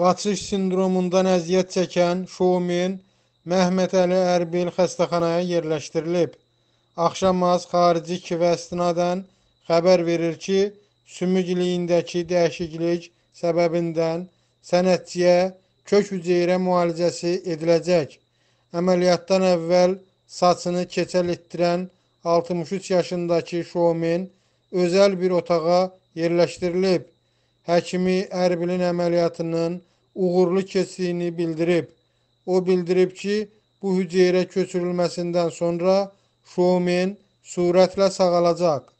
Qaçış sindromundan əziyyət çəkən şoumen Məhməd Əli Ərbil xəstəxanaya yerləşdirilib. Axşamaz xarici kivə istinadən xəbər verir ki, sümükliyindəki dəyişiklik səbəbindən sənətçiyə kök hüceyrə müalicəsi ediləcək. Əməliyyatdan əvvəl saçını keçəl etdirən 63 yaşındakı şoumen özəl bir otağa yerləşdirilib həkimi Ərbilin əməliyyatının uğurlu keçdiyini bildirib. O bildirib ki, bu hüceyrə köçürülməsindən sonra şoumen sürətlə sağalacaq.